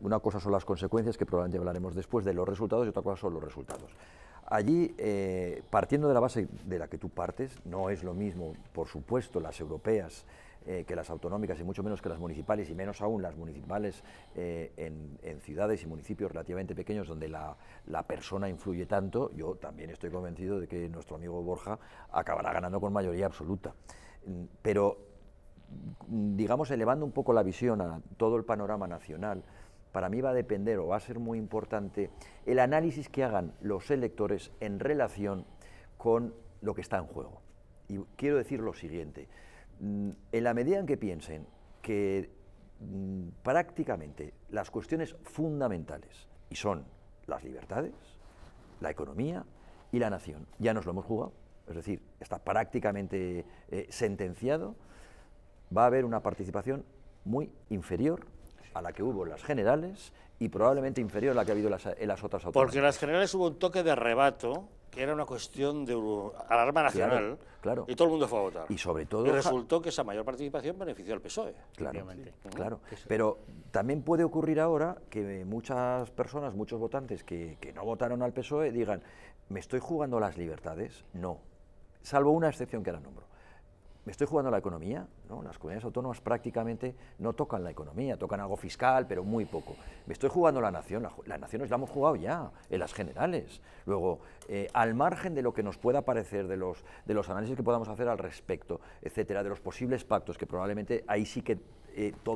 una cosa son las consecuencias, que probablemente hablaremos después de los resultados, y otra cosa son los resultados. Allí, eh, partiendo de la base de la que tú partes, no es lo mismo, por supuesto, las europeas eh, que las autonómicas y mucho menos que las municipales y menos aún las municipales eh, en, ciudades y municipios relativamente pequeños donde la, la, persona influye tanto, yo también estoy convencido de que nuestro amigo Borja acabará ganando con mayoría absoluta. Mm, pero digamos, elevando un poco la visión a todo el panorama nacional, para mí va a depender o va a ser muy importante el análisis que hagan los electores en relación con lo que está en juego. Y quiero decir lo siguiente, mm, en la medida en que piensen que mm, prácticamente las cuestiones fundamentales, y son las libertades, la economía y la nación, ya nos lo hemos jugado, es decir, está prácticamente eh, sentenciado, va a haber una participación muy inferior a la que hubo en las generales y probablemente inferior a la que ha habido en las, otras autoridades. Porque en las generales hubo un toque de rebato que era una cuestión de alarma nacional y todo el mundo fue a votar. Y sobre todo... resultó que esa mayor participación benefició al PSOE. Claro, claro. Pero también puede ocurrir ahora que muchas personas, muchos votantes que, no votaron al PSOE digan, me estoy jugando las libertades. No, salvo una excepción que la nombro me estoy jugando la economía, ¿no? las comunidades autónomas prácticamente no tocan la economía, tocan algo fiscal, pero muy poco. Me estoy jugando la nación, la, nación nos la hemos jugado ya, en las generales. Luego, eh, al margen de lo que nos pueda parecer, de los, de los análisis que podamos hacer al respecto, etcétera, de los posibles pactos, que probablemente ahí sí que eh, todo...